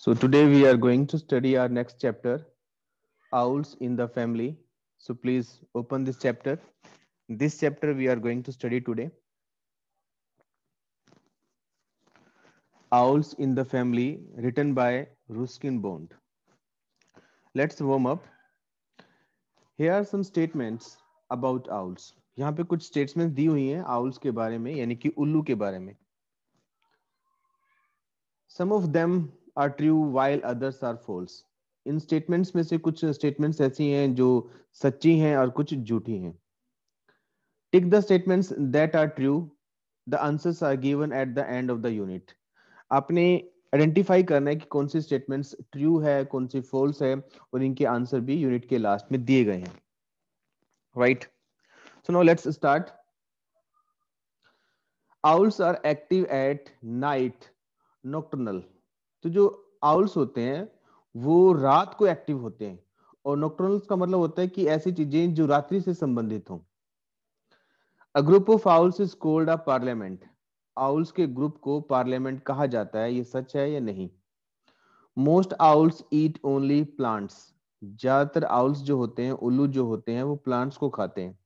So today we are going to study our next chapter, Owls in the Family. So please open this chapter. This chapter we are going to study today. Owls in the Family, written by Ruskin Bond. Let's warm up. Here are some statements about owls. यहाँ पे कुछ statements दी हुई हैं owls के बारे में यानी कि उल्लू के बारे में some of them are true while others are false in statements में से कुछ स्टेटमेंट्स ऐसी हैं जो सच्ची हैं और कुछ झूठी हैं tick the statements that are true the answers are given at the end of the unit आपने आइडेंटिफाई करना है कि कौन सी स्टेटमेंट्स ट्रू है कौन सी फॉल्स है और इनके आंसर भी यूनिट के लास्ट में दिए गए हैं right so now let's start owls are active at night nocturnal तो जो आउल्स होते हैं वो रात को एक्टिव होते हैं और नोक्टर्नल्स का मतलब होता है कि ऐसी चीजें जो रात्रि से संबंधित हों a group of owls is called a parliament owls के ग्रुप को पार्लियामेंट कहा जाता है ये सच है या नहीं most owls eat only plants ज्यादातर आउल्स जो होते हैं उल्लू जो होते हैं वो प्लांट्स को खाते हैं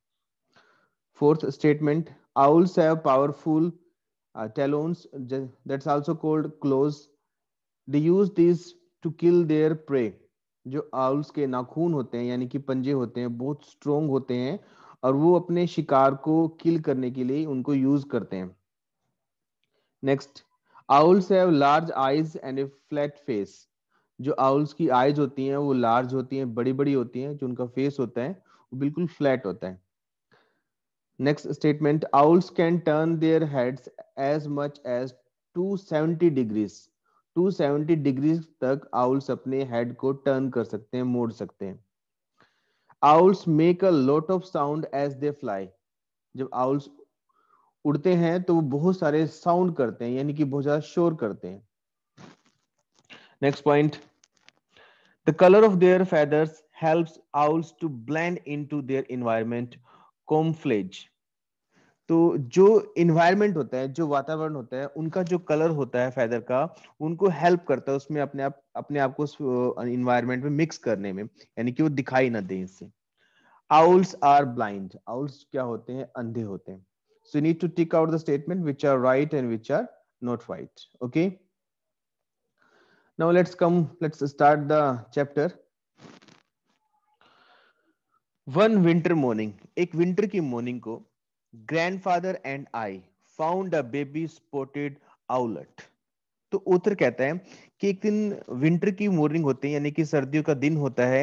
fourth statement owls have powerful talons that's also called claws they use this to kill their prey जो आउल्स के नाखून होते हैं यानी कि पंजे होते हैं बहुत स्ट्रोंग होते हैं और वो अपने शिकार को किल करने के लिए उनको यूज करते हैं next owls have large eyes and a flat face जो आउल्स की आईज होती हैं वो लार्ज होती हैं बड़ी बड़ी होती हैं जो उनका फेस होता है वो बिल्कुल फ्लैट होता है next statement owls can turn their heads as much as two seventy degrees 270 degree तक आउल्स अपने हेड को टर्न कर सकते हैं मोड़ सकते हैं owls make a lot of sound as they fly जब आउल्स उड़ते हैं तो वो बहुत सारे साउंड करते हैं यानी कि बहुत ज्यादा शोर करते हैं next point the colour of their feathers helps owls to blend into their environment camouflage तो जो इन्वायरमेंट होता है जो वातावरण होता है उनका जो कलर होता है फैदर का उनको हेल्प करता है उसमें अपने आप अपने आप को उस इन्वायरमेंट में मिक्स करने में यानी कि वो दिखाई ना दे इससे आउल्स आर ब्लाइंड आउल्स क्या होते हैं अंधे होते हैं so need to tick out the statement which are right and which are not right okay now let's come let's start the chapter one winter morning एक विंटर की morning को grandfather and I found a baby spotted owlet तो उत्तर कहता है कि एक दिन विंटर की मॉर्निंग होती है यानी कि सर्दियों का दिन होता है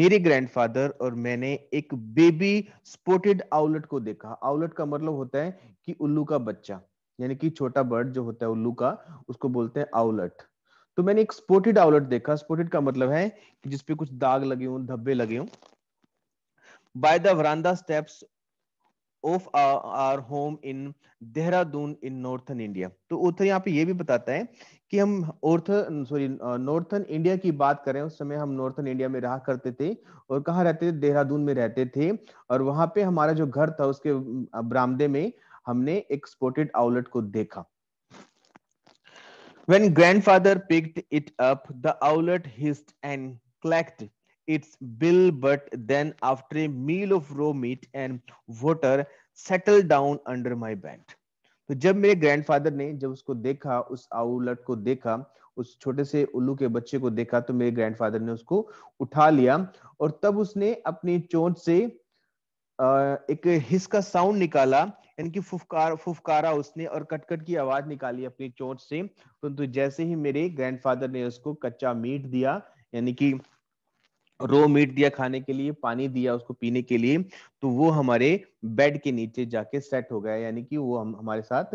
मेरे ग्रैंडफादर और मैंने एक बेबी स्पोटेड आउलेट को देखा आउलेट का मतलब होता है कि उल्लू का बच्चा यानी कि छोटा बर्ड जो होता है उल्लू का उसको बोलते हैं आउलेट तो मैंने एक स्पोटेड आउलेट देखा स्पोटेड का मतलब है कि जिसपे कुछ दाग लगे हों धब्बे लगे हों by the veranda steps of our home in Dehradun in northern India तो उत्तर यहाँ पे ये भी बताता है कि हम ऑर्थ सॉरी नॉर्थन इंडिया की बात करें उस समय हम नॉर्थन इंडिया में रहा करते थे और कहाँ रहते थे देहरादून में रहते थे और वहां पे हमारा जो घर था उसके बरामदे में हमने एक स्पोर्टेड आउलेट को देखा When grandfather picked it up, the owlet hissed and clacked its bill, but then after a meal of raw meat and water settled down under my bed. तो जब मेरे ग्रैंडफादर ने जब उसको देखा उस आउलट को देखा उस छोटे से उल्लू के बच्चे को देखा तो मेरे ग्रैंडफादर ने उसको उठा लिया और तब उसने अपनी चोट से एक हिस का साउंड निकाला यानी कि फुफकार फुफकारा उसने और कटकट की आवाज निकाली अपनी चोट से परंतु तो जैसे ही मेरे ग्रैंडफादर ने उसको कच्चा मीट दिया यानी कि रो मीट दिया खाने के लिए पानी दिया उसको पीने के लिए तो वो हमारे बेड के नीचे जाके सेट हो गया यानी कि वो हम हमारे साथ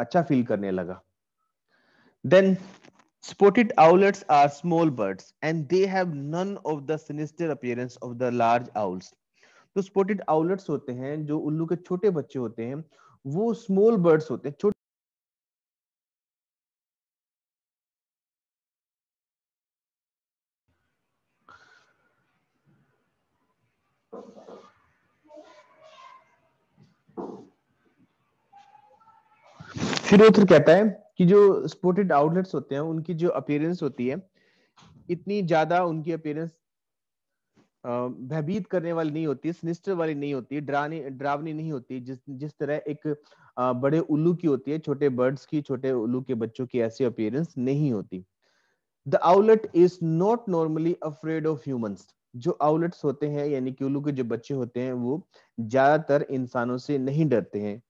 अच्छा फील करने लगा then spotted owlets are small birds and they have none of the sinister appearance of the large owls तो स्पोटेड आउलेट्स होते हैं जो उल्लू के छोटे बच्चे होते हैं वो स्मॉल बर्ड्स होते हैं फिर उत्तर कहता है कि जो स्पोर्टेड आउटलेट्स होते हैं उनकी जो अपियरेंस होती है इतनी ज्यादा उनकी अपियरेंस भयभीत करने वाली नहीं होती सिनिस्टर वाली नहीं होती डराने ड्रावनी नहीं होती जिस जिस तरह एक बड़े उल्लू की होती है छोटे बर्ड्स की छोटे उल्लू के बच्चों की ऐसी अपियरेंस नहीं होती the outlet is not normally afraid of humans जो आउलेट्स होते हैं यानी कि उल्लू के जो बच्चे होते हैं वो ज्यादातर इंसानों से नहीं डरते हैं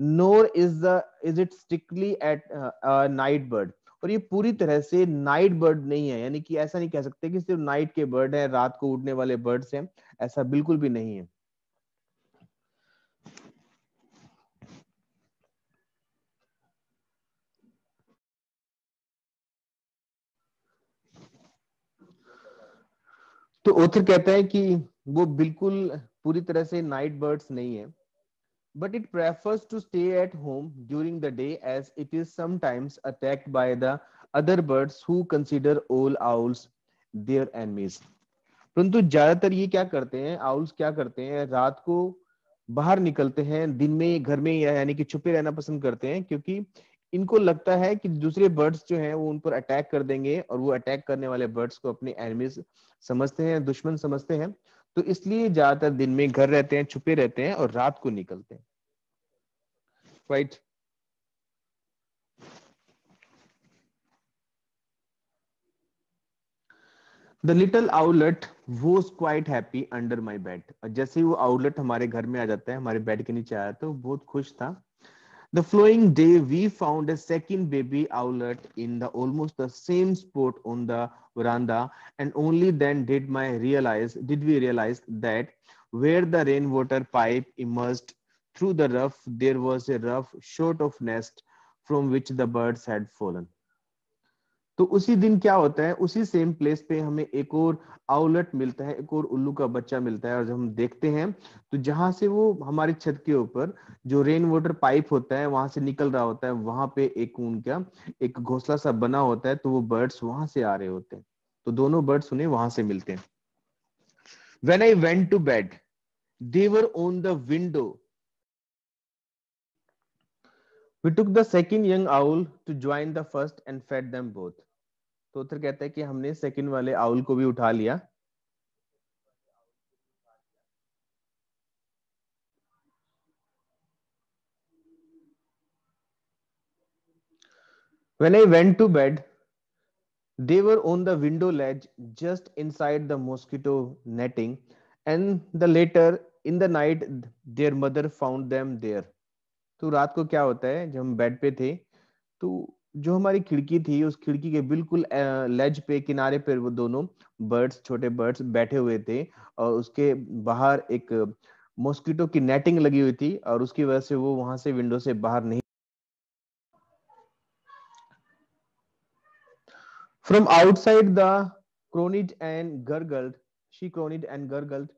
nor is the is it strictly at night bird और ये पूरी तरह से नाइट बर्ड नहीं है यानी कि ऐसा नहीं कह सकते कि सिर्फ नाइट के बर्ड है रात को उड़ने वाले बर्ड्स हैं ऐसा बिल्कुल भी नहीं है तो ऑथर कहता है कि वो बिल्कुल पूरी तरह से नाइट बर्ड्स नहीं है but it prefers to stay at home during the day as it is sometimes attacked by the other birds who consider all owls their enemies परंतु ज्यादातर ये क्या करते हैं आउल्स क्या करते हैं रात को बाहर निकलते हैं दिन में घर में यानी कि छुपे रहना पसंद करते हैं क्योंकि इनको लगता है कि दूसरे बर्ड्स जो हैं वो उन पर अटैक कर देंगे और वो अटैक करने वाले बर्ड्स को अपने एनिमीज समझते हैं दुश्मन समझते हैं तो इसलिए ज्यादातर दिन में घर रहते हैं छुपे रहते हैं और रात को निकलते हैं right right. The little outlet वो quite happy under my bed जैसे ही वो आउटलेट हमारे घर में आ जाता है हमारे बेड के नीचे आया तो बहुत खुश था The following day, we found a second baby owlet in the almost the same spot on the veranda, and only then did my realize did we realize that where the rainwater pipe emerged through the rough, there was a rough short of nest from which the birds had fallen. तो उसी दिन क्या होता है उसी same place पे हमें एक और आउलट मिलता है एक और उल्लू का बच्चा मिलता है और जब हम देखते हैं तो जहां से वो हमारी छत के ऊपर जो रेन वाटर पाइप होता है वहां से निकल रहा होता है वहां पे एक उनका एक घोसला सा बना होता है तो वो बर्ड्स वहां से आ रहे होते हैं तो दोनों बर्ड्स उन्हें वहां से मिलते हैं when I went to bed देवर on the window We took the second young owl to join the first and fed them both. तोतर कहता है कि हमने सेकंड वाले आउल को भी उठा लिया When I went to bed, they were on the window ledge just inside the mosquito netting, and the later in the night their mother found them there. तो रात को क्या होता है जब हम बेड पे थे तो जो हमारी खिड़की थी उस खिड़की के बिल्कुल लेज पे किनारे पे वो दोनों बर्ड्स छोटे बर्ड्स बैठे हुए थे और उसके बाहर एक मॉस्किटो की नेटिंग लगी हुई थी और उसकी वजह से वो वहां से विंडो से बाहर नहीं from outside the crooned and gargled she crooned and gargled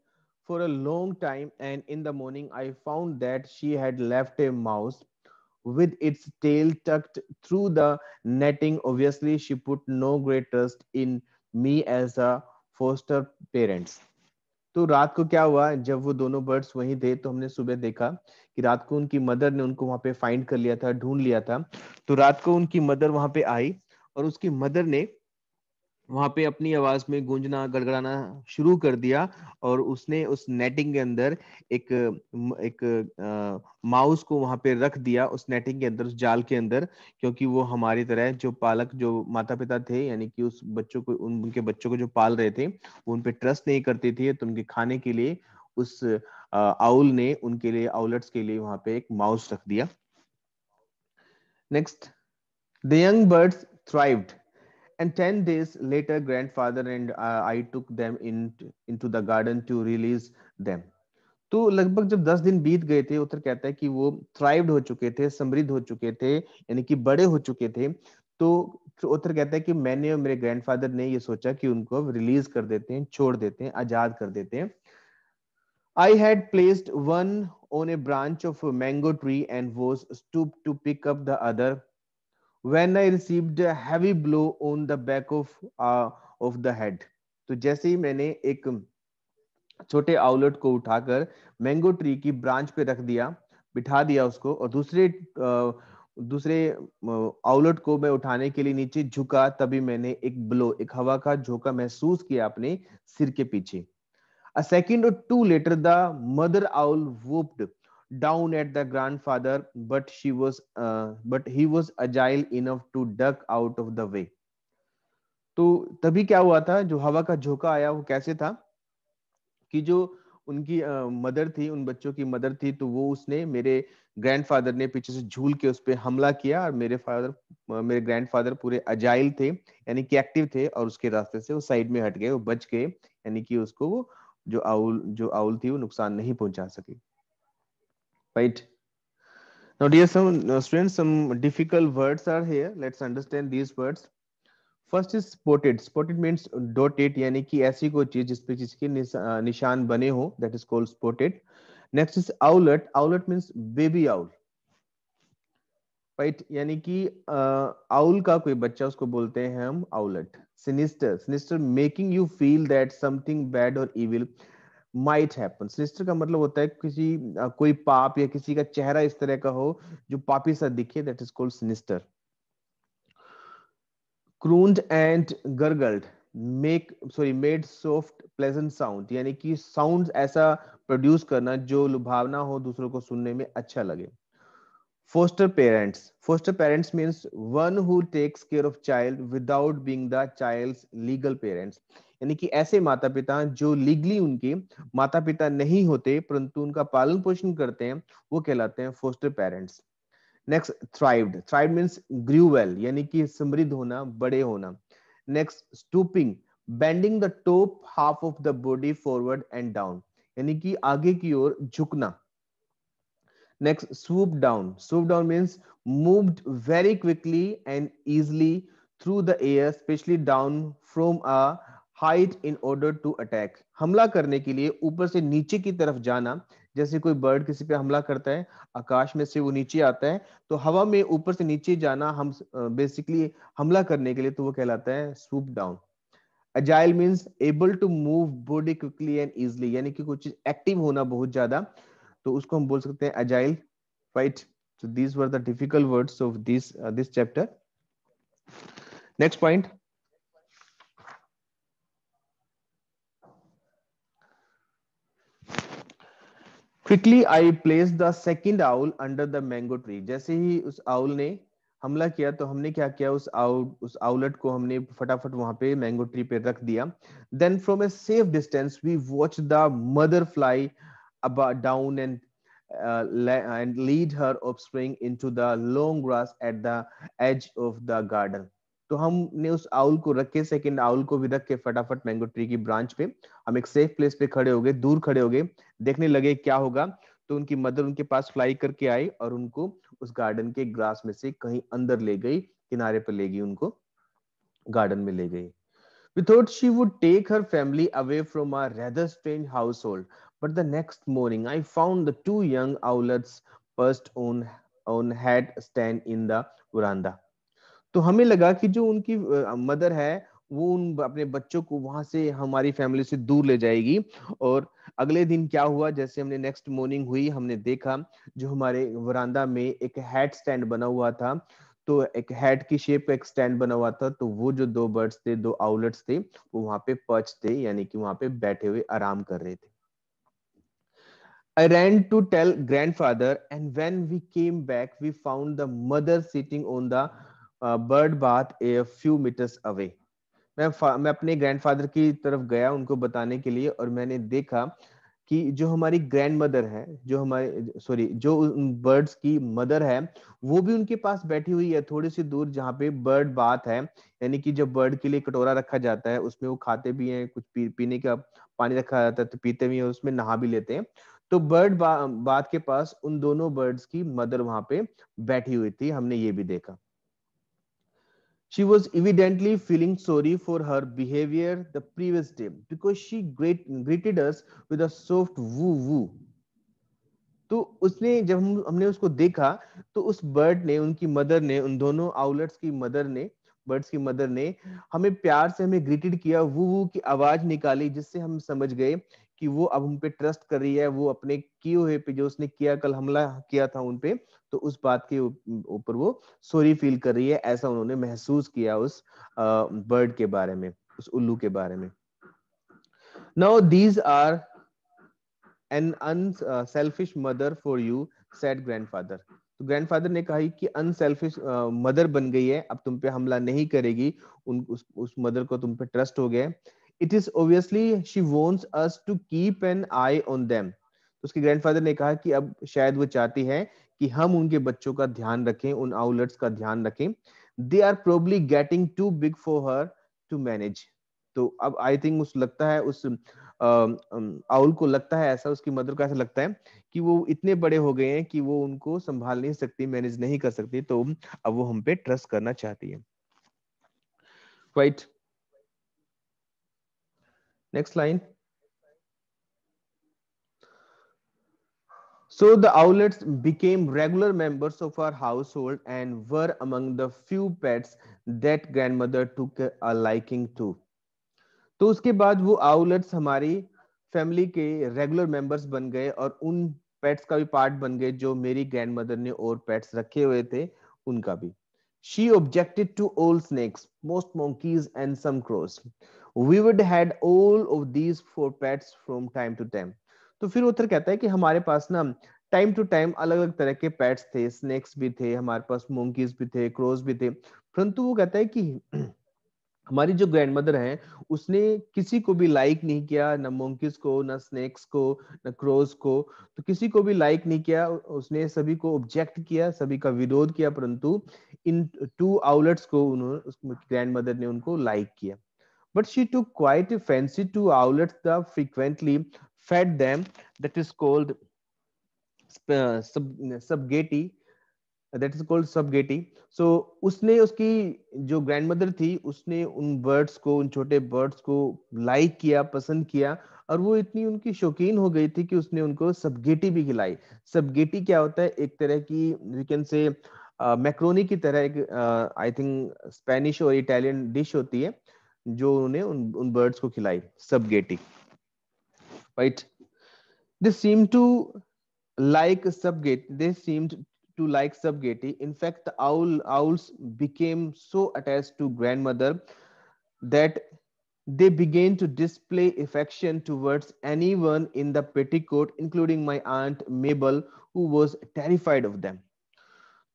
for a long time and in the morning I found that she had left a mouse with its tail tucked through the netting. Obviously, she put no great trust in me as a foster parents. तो रात को क्या हुआ जब वो दोनों birds वहीं थे तो हमने सुबह देखा कि रात को उनकी मदर ने उनको वहां पे फाइंड कर लिया था ढूंढ लिया था तो रात को उनकी मदर वहां पे आई और उसकी मदर ने वहां पे अपनी आवाज में गूंजना गड़गड़ाना शुरू कर दिया और उसने उस नेटिंग के अंदर एक एक माउस को वहां पे रख दिया उस नेटिंग के अंदर उस जाल के अंदर क्योंकि वो हमारी तरह जो पालक जो माता पिता थे यानी कि उस बच्चों को उन, उनके बच्चों को जो पाल रहे थे वो उन पे ट्रस्ट नहीं करते थे तो उनके खाने के लिए उस आउल ने उनके लिए आउलेट्स के लिए वहां पे एक माउस रख दिया next the young birds thrived and 10 days later grandfather and uh, i took them in into the garden to release them तो लगभग जब 10 दिन बीत गए थे उतर कहता है कि वो थ्राइव्ड हो चुके थे समृद्ध हो चुके थे यानी कि बड़े हो चुके थे तो उतर कहता है कि मैंने और मेरे ग्रैंडफादर ने ये सोचा कि उनको रिलीज कर देते हैं छोड़ देते हैं आजाद कर देते हैं I had placed one on a branch of a mango tree and was stooped to pick up the other when I received heavy blow on the back of of the head तो जैसे ही मैंने एक छोटे owlet को उठाकर mango tree की branch पे रख दिया बिठा दिया उसको और दूसरे uh, दूसरे आउलेट uh, को मैं उठाने के लिए नीचे झुका तभी मैंने एक ब्लो एक हवा का झोंका महसूस किया अपने सिर के पीछे अ सेकेंड और two later the mother owl whooped down at the grandfather, but she was, uh, but he was agile enough to duck out of the way. तो तभी क्या हुआ था जो हवा का झोंका आया वो कैसे था कि जो उनकी मदर थी उन बच्चों की मदर थी तो वो उसने मेरे ग्रैंडफादर ने पीछे से झूल के उस पर हमला किया और मेरे फादर मेरे ग्रैंडफादर पूरे अजाइल थे यानी कि एक्टिव थे और उसके रास्ते से वो साइड में हट गए वो बच गए यानी कि उसको वो जो आउल जो आउल थी वो नुकसान नहीं पहुंचा सके right now dear some uh, students some difficult words are here let's understand these words first is spotted spotted means dotted यानी कि ऐसी कोई चीज जिसपे जिसके uh, निशान बने हो that is called spotted next is owlet owlet means baby owl right यानी कि आउल uh, का कोई बच्चा उसको बोलते हैं हम owlet sinister sinister making you feel that something bad और इविल माइट हैपन सिस्टर का मतलब होता है किसी कोई पाप या किसी का चेहरा इस तरह का हो जो पापी सा दिखे that is called sinister crooned and gargled make sorry made soft pleasant sound यानी कि साउंड ऐसा प्रोड्यूस करना जो लुभावना हो दूसरों को सुनने में अच्छा लगे foster parents foster parents means one who takes care of child without being the child legal parents यानी कि ऐसे माता पिता जो लीगली उनके माता पिता नहीं होते परंतु उनका पालन पोषण करते हैं वो कहलाते हैं foster parents next thrived thrive means grew well यानी कि समृद्ध होना बड़े होना next stooping bending the top half of the body forward and down यानी कि आगे की ओर झुकना next swoop down swoop down means moved very quickly and easily through the air especially down from a height in order to attack हमला करने के लिए ऊपर से नीचे की तरफ जाना जैसे कोई बर्ड किसी पे हमला करता है आकाश में से वो नीचे आता है तो हवा में ऊपर से नीचे जाना हम बेसिकली हमला करने के लिए तो वो कहलाता है swoop down agile means able to move body quickly and easily यानी कि कोई चीज एक्टिव होना बहुत ज्यादा तो उसको हम बोल सकते हैं agile fight so these were the difficult words of this this chapter next point quickly I place the second owl under the mango tree जैसे ही उस आउल ने हमला किया तो हमने क्या किया उस आउल उस आउलेट को हमने फटाफट वहां पे मैंगो ट्री पे रख दिया then from a safe distance we watch the mother fly down and and lead her offspring into the long grass at the edge of the garden तो हमने उस आउल को रखे second owl को भी रख के फटाफट मैंगो ट्री की ब्रांच पे हम एक सेफ प्लेस पे खड़े हो गए दूर खड़े हो गए देखने लगे क्या होगा तो उनकी मदर उनके पास फ्लाई करके आई और उनको उस गार्डन के ग्रास में से कहीं अंदर ले गई किनारे पर ले गई उनको गार्डन में ले गई Without she would take her family away from our rather strange household. But the next morning, I found the two young owlets perched on on head stand in the veranda. तो हमें लगा कि जो उनकी mother है वो उन अपने बच्चों को वहां से हमारी फैमिली से दूर ले जाएगी और अगले दिन क्या हुआ जैसे हमने नेक्स्ट मॉर्निंग हुई हमने देखा जो हमारे वरांदा में एक हैट स्टैंड बना हुआ था तो एक हेड की शेप का एक स्टैंड बना हुआ था तो वो जो दो बर्ड्स थे दो आउलेट्स थे वो वहां पे पच थे यानी कि वहां पे बैठे हुए आराम कर रहे थे I ran to tell grandfather, and when we came back, we found the mother sitting on the bird bath a few metres away मैं मैं अपने ग्रैंडफादर की तरफ गया उनको बताने के लिए और मैंने देखा कि जो हमारी ग्रैंड मदर है जो हमारे सॉरी जो बर्ड्स की मदर है वो भी उनके पास बैठी हुई है थोड़ी सी दूर जहाँ पे बर्ड बात है यानी कि जब बर्ड के लिए कटोरा रखा जाता है उसमें वो खाते भी हैं कुछ पी, पीने का पानी रखा जाता है तो पीते भी हैं उसमें नहा भी लेते हैं तो बर्ड बा, बात के पास उन दोनों बर्ड्स की मदर वहां पे बैठी हुई थी हमने ये भी देखा She was evidently feeling sorry for her behavior the previous day because she great, greeted us with a soft woo woo. तो उसने जब हम हमने उसको देखा तो उस बर्ड ने उनकी मदर ने उन दोनों आउलेट्स की मदर ने बर्ड्स की मदर ने हमें प्यार से हमें ग्रीटेड किया वो वो की आवाज निकाली जिससे हम समझ गए कि वो अब हम पे ट्रस्ट कर रही है वो अपने किए हुए पे जो उसने किया कल हमला किया था उन पे तो उस बात के ऊपर वो सॉरी फील कर रही है ऐसा उन्होंने महसूस किया उस बर्ड के बारे में उस उल्लू के बारे में now these are an unselfish mother for you said grandfather grandfather ने कहा कि अनसेल्फिश मदर बन गई है अब तुम पे हमला नहीं करेगी उन उस, उस मदर को तुम पे ट्रस्ट हो गया it is obviously she wants us to keep an eye on them उसके ग्रैंडफादर ने कहा कि अब शायद वो चाहती है कि हम उनके बच्चों का ध्यान रखें उन आउलेट्स का ध्यान रखें they are probably getting too big for her to manage तो अब आई थिंक उस लगता है उस आउल को लगता है ऐसा उसकी मदर को ऐसा लगता है कि वो इतने बड़े हो गए हैं कि वो उनको संभाल नहीं सकती मैनेज नहीं कर सकती तो अब वो हम पे ट्रस्ट करना चाहती है right next line So the owlets became regular members of our household and were among the few pets that grandmother took a liking to. तो उसके बाद वो आउलेट्स हमारी फैमिली के रेगुलर मेंबर्स बन गए और उन पेट्स का भी पार्ट बन गए जो मेरी ग्रैंड मदर ने और पेट्स रखे हुए थे उनका भी she objected to all snakes most monkeys and some crows we would had all of these four pets from time to time तो फिर उत्तर कहता है कि हमारे पास ना टाइम टू टाइम अलग अलग तरह के पेट्स थे स्नेक्स भी थे हमारे पास मोंकीज भी थे क्रोज भी थे परंतु वो कहता है कि हमारी जो ग्रैंड मदर है उसने किसी को भी लाइक नहीं किया न मोंकिस को न स्नेक्स को न क्रोज को तो किसी को भी लाइक नहीं किया उसने सभी को ऑब्जेक्ट किया सभी का विरोध किया परंतु इन टू आउटलेट्स को उन्होंने ग्रैंड मदर ने उनको लाइक किया but she to quite fancy to outlets the frequently fed them that is called spaghetti that is called spaghetti so उसने उसकी जो ग्रैंड मदर थी उसने उन बर्ड्स को उन छोटे बर्ड्स को लाइक किया पसंद किया और वो इतनी उनकी शौकीन हो गई थी कि उसने उनको सबगेटी भी खिलाई सबगेटी क्या होता है एक तरह की वी कैन से मैक्रोनी की तरह एक आई थिंक स्पेनिश और इटालियन डिश होती है जो उन्होंने उन, उन बर्ड्स को खिलाई spaghetti right this seem to like subgate this seemed to like sub Subgeti. In fact, the owl owls became so attached to grandmother that they began to display affection towards anyone in the petticoat, including my aunt Mabel, who was terrified of them.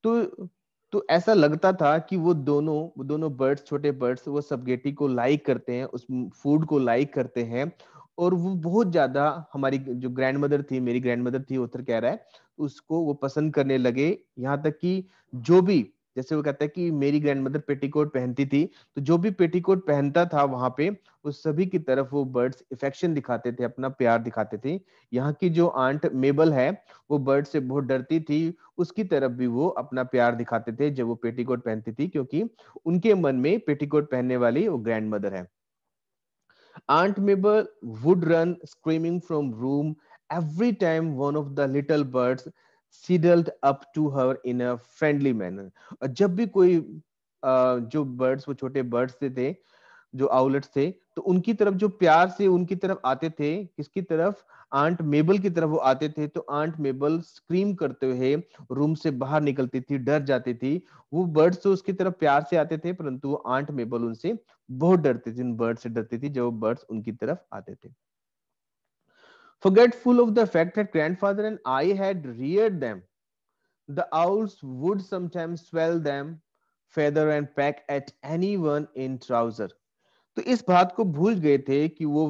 to तो ऐसा लगता था कि वो दोनों वो दोनों birds छोटे बर्ड्स वो सबगेटी को लाइक करते हैं उस फूड को लाइक करते हैं और वो बहुत ज्यादा हमारी जो ग्रैंड मदर थी मेरी ग्रैंड मदर थी उतर कह रहा है तो उसको वो पसंद करने लगे यहाँ तक कि जो भी जैसे वो कहता है कि मेरी ग्रैंड मदर पेटीकोट पहनती थी तो जो भी पेटीकोट पहनता था वहां पे उस सभी की तरफ वो बर्ड्स इफेक्शन दिखाते थे अपना प्यार दिखाते थे यहाँ की जो आंट मेबल है वो बर्ड से बहुत डरती थी उसकी तरफ भी वो अपना प्यार दिखाते थे जब वो पेटीकोट पहनती थी क्योंकि उनके मन में पेटीकोट पहनने वाली वो ग्रैंड मदर है Aunt Mabel would run screaming from room every time one of the little birds sidled up to her in a friendly manner. और जब भी कोई जो birds वो छोटे birds थे, थे जो आउलेट्स थे तो उनकी तरफ जो प्यार से उनकी तरफ आते थे किसकी तरफ आंट मेबल की तरफ वो आते थे तो आंट मेबल स्क्रीम करते हुए रूम से बाहर निकलती थी डर जाती थी वो बर्ड्स तो उसकी तरफ प्यार से आते थे परंतु वो आंट मेबल उनसे बहुत डरती थी बर्ड से डरती थी जब वो बर्ड्स उनकी तरफ आते थे forgetful of the fact that grandfather and I had reared them the owls would sometimes swell them feather and pack at anyone in trouser तो इस बात को भूल गए थे कि वो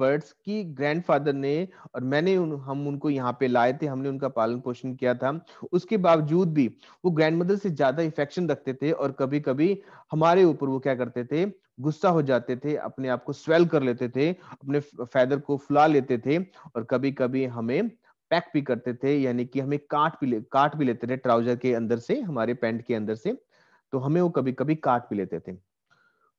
बर्ड्स की ग्रैंडफादर ने और मैंने उन, हम उनको यहाँ पे लाए थे हमने उनका पालन पोषण किया था उसके बावजूद भी वो ग्रैंड मदर से ज्यादा इफेक्शन रखते थे और कभी कभी हमारे ऊपर वो क्या करते थे गुस्सा हो जाते थे अपने आप को स्वेल कर लेते थे अपने फैदर को फुला लेते थे और कभी कभी हमें पैक भी करते थे यानी कि हमें काट भी काट भी लेते थे ट्राउजर के अंदर से हमारे पैंट के अंदर से तो हमें वो कभी कभी काट भी लेते थे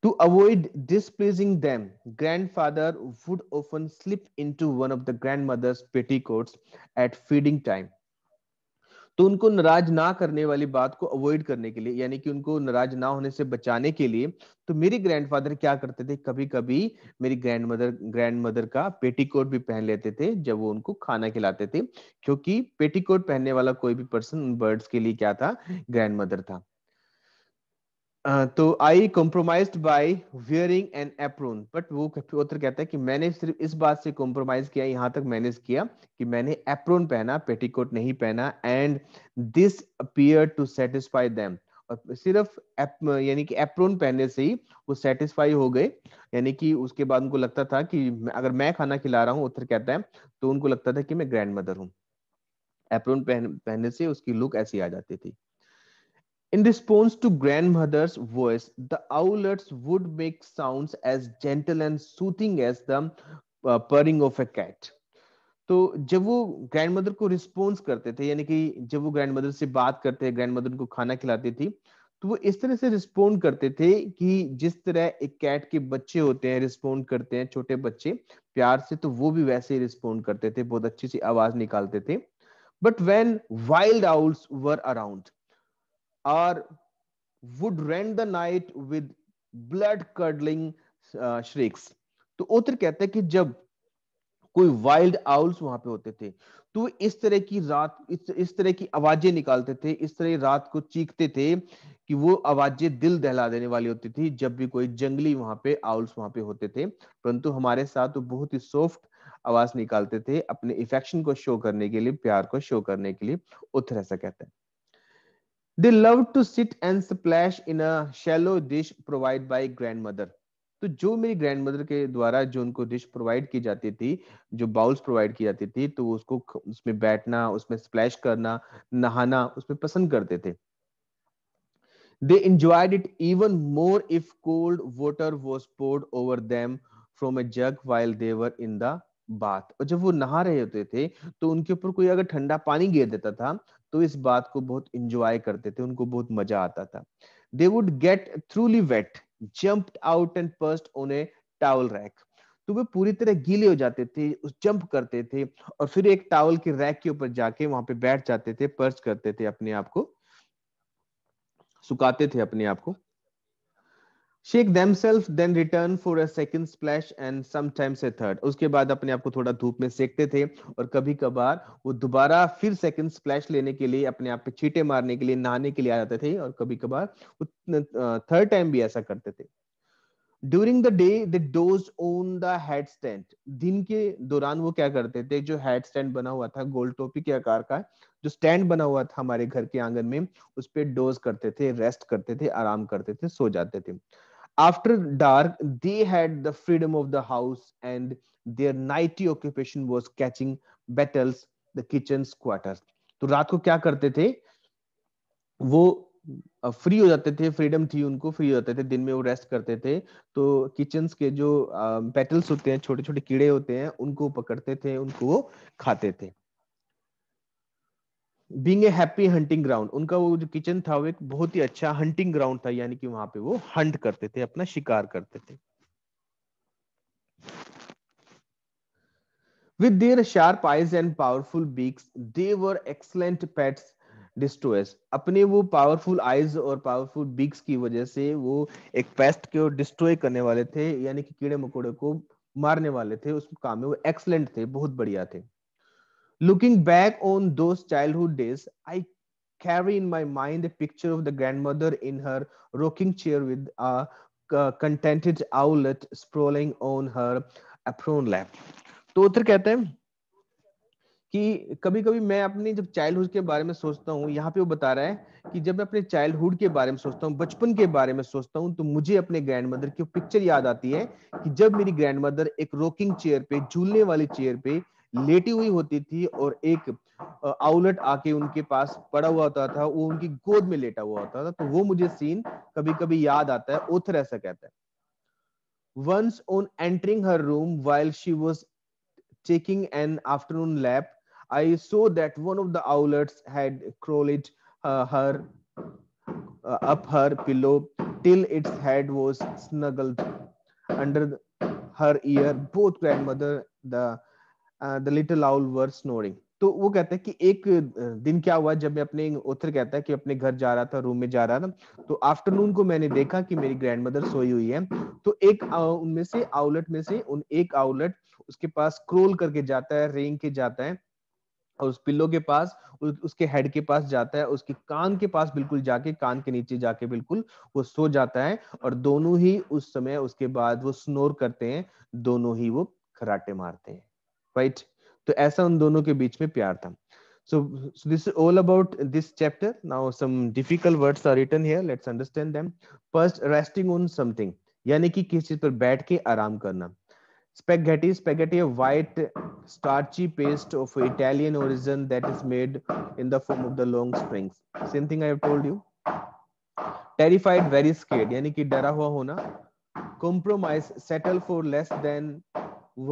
To avoid displeasing them, grandfather would often slip into one of the grandmother's petticoats at feeding time. तो उनको नाराज ना करने वाली बात को अवॉइड करने के लिए यानी कि उनको नाराज ना होने से बचाने के लिए तो मेरे ग्रैंडफादर क्या करते थे कभी कभी मेरी ग्रैंड मदर ग्रैंड मदर का पेटीकोट भी पहन लेते थे जब वो उनको खाना खिलाते थे क्योंकि पेटीकोट पहनने वाला कोई भी पर्सन उन बर्ड्स के लिए क्या था ग्रैंड मदर था Uh, तो I compromise by wearing an apron but वो उत्तर कहता है कि मैंने सिर्फ इस बात से कॉम्प्रोमाइज किया यहाँ तक मैनेज किया कि मैंने एप्रोन पहना पेटीकोट नहीं पहना and this appear to satisfy them और सिर्फ यानी कि एप्रोन पहनने से ही वो सेटिस्फाई हो गए यानी कि उसके बाद उनको लगता था कि अगर मैं खाना खिला रहा हूँ उत्तर कहता है तो उनको लगता था कि मैं ग्रैंड मदर हूँ एप्रोन पहन पहनने से उसकी लुक ऐसी आ जाती थी In response to grandmother's voice, the owlets would make sounds as gentle and soothing as the uh, purring of a cat. तो जब वो ग्रैंडमदर को रिस्पॉन्स करते थे यानी कि जब वो ग्रैंडमदर से बात करते ग्रैंडमदर उनको खाना खिलाती थी तो वो इस तरह से रिस्पोंड करते थे कि जिस तरह एक कैट के बच्चे होते हैं रिस्पोंड करते हैं छोटे बच्चे प्यार से तो वो भी वैसे ही रिस्पोंड करते थे बहुत अच्छी सी आवाज निकालते थे but when wild owls were around are would rend the night with blood curdling uh, shrieks तो उत्तर कहते हैं कि जब कोई वाइल्ड आउल्स वहां पे होते थे तो इस तरह की रात इस, तरह की आवाजें निकालते थे इस तरह रात को चीखते थे कि वो आवाजें दिल दहला देने वाली होती थी जब भी कोई जंगली वहां पे आउल्स वहां पे होते थे परंतु हमारे साथ वो बहुत ही सॉफ्ट आवाज निकालते थे अपने इफेक्शन को शो करने के लिए प्यार को शो करने के लिए उथर ऐसा कहते हैं they love to sit and splash in a shallow dish provide by grandmother तो जो मेरी ग्रैंडमदर के द्वारा जो उनको डिश प्रोवाइड की जाती थी जो बाउल्स प्रोवाइड की जाती थी तो उसको उसमें बैठना उसमें स्प्लैश करना नहाना उसमें पसंद करते थे they enjoyed it even more if cold water was poured over them from a jug while they were in the bath और जब वो नहा रहे होते थे तो उनके ऊपर कोई अगर ठंडा पानी गिर देता था तो इस बात को बहुत इंजॉय करते थे उनको बहुत मजा आता था they would get thoroughly wet jump out and perched on a towel rack तो वे पूरी तरह गीले हो जाते थे जंप करते थे और फिर एक टावल के रैक के ऊपर जाके वहां पे बैठ जाते थे पर्च करते थे अपने आप को सुखाते थे अपने आप को shake themselves then return for a second splash and sometimes a third उसके बाद अपने आप को थोड़ा धूप में सेकते थे और कभी कभार वो दोबारा फिर सेकंड स्प्लैश लेने के लिए अपने आप पे छींटे मारने के लिए नहाने के लिए आ जाते थे और कभी कभार थर्ड टाइम भी ऐसा करते थे during the day they doze on the head stand दिन के दौरान वो क्या करते थे जो हेड स्टैंड बना हुआ था गोल टोपी के आकार का जो स्टैंड बना हुआ था हमारे घर के आंगन में उस पर डोज करते थे रेस्ट करते थे आराम करते थे सो जाते थे after dark they had the freedom of the house and their nighty occupation was catching battles the kitchen squatters तो रात को क्या करते थे वो फ्री हो जाते थे फ्रीडम थी उनको फ्री हो जाते थे दिन में वो रेस्ट करते थे तो किचन के जो पेटल्स होते हैं छोटे छोटे कीड़े होते हैं उनको पकड़ते थे उनको वो खाते थे being a happy hunting ground उनका वो जो किचन था वो एक बहुत ही अच्छा हंटिंग ग्राउंड था यानी कि वहां पे वो हंट करते थे अपना शिकार करते थे With their sharp eyes and powerful beaks, they were excellent pets destroyers अपने वो पावरफुल आइज और पावरफुल बीक्स की वजह से वो एक पेस्ट को डिस्ट्रॉय करने वाले थे यानी कि कीड़े मकोड़े को मारने वाले थे उस काम में वो एक्सलेंट थे बहुत बढ़िया थे Looking back on those childhood days, I carry in my mind a picture of the grandmother in her rocking chair with a contented owlet sprawling on her apron lap. तो उत्तर कहते हैं कि कभी कभी मैं अपनी जब चाइल्डहुड के बारे में सोचता हूँ यहाँ पे वो बता रहा है कि जब मैं अपने चाइल्डहुड के बारे में सोचता हूँ बचपन के बारे में सोचता हूँ तो मुझे अपने ग्रैंड मदर की पिक्चर याद आती है कि जब मेरी ग्रैंड मदर एक रोकिंग चेयर पे झूलने वाली चेयर पे लेटी हुई होती थी और एक आउलेट आके उनके पास पड़ा हुआ होता था वो उनकी गोद में लेटा हुआ होता था तो वो मुझे सीन कभी कभी याद आता है उथर ऐसा कहता है once on entering her room while she was taking an afternoon nap I saw that one of the owlets had crawled its under her ear both grandmother the the little owl were snoring तो वो कहते हैं कि एक uh, दिन क्या हुआ जब मैं अपने ओथर कहता है कि अपने घर जा रहा था रूम में जा रहा था तो आफ्टरनून को मैंने देखा कि मेरी ग्रैंड मदर सोई हुई है तो एक uh, उनमें से आउलेट में से उन एक आउलेट उसके पास क्रोल करके जाता है रेंग के जाता है और उस पिल्लो के पास उसके हेड के पास जाता है उसके कान के पास बिल्कुल जाके कान के नीचे जाके बिल्कुल वो सो जाता है और दोनों ही उस समय उसके बाद वो स्नोर करते हैं दोनों ही वो खराटे मारते हैं राइट तो ऐसा उन दोनों के बीच में प्यार था so so this is all about this chapter now some difficult words are written here let's understand them first resting on something यानी कि किसी चीज पर बैठ के आराम करना spaghetti spaghetti white starchy paste of Italian origin that is made in the form of the long springs same thing I have told you terrified very scared यानी कि डरा हुआ होना compromise settle for less than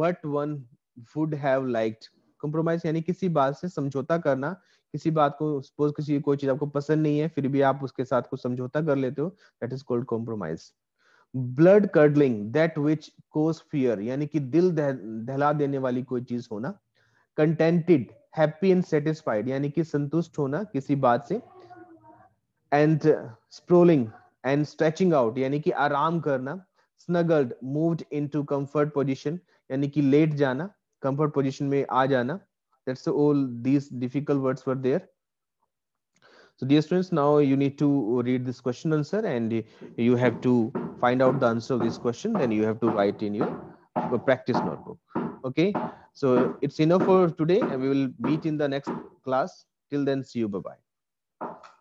what one would have liked compromise यानी किसी बात से समझौता करना किसी बात को सपोज किसी कोई चीज आपको पसंद नहीं है फिर भी आप उसके साथ कुछ समझौता कर लेते हो that is called compromise blood curdling that which cause fear यानी कि दिल दहला देने वाली कोई चीज होना कंटेंटेड हैप्पी एंड सेटिस्फाइड यानी कि संतुष्ट होना किसी बात से and sprawling and stretching out यानी कि आराम करना snuggled moved into comfort position यानी कि लेट जाना comfort position mein aa jana that's all these difficult words were there so dear students now you need to read this question answer and you have to find out the answer of this question then you have to write in your practice notebook okay so it's enough for today and we will meet in the next class till then see you bye bye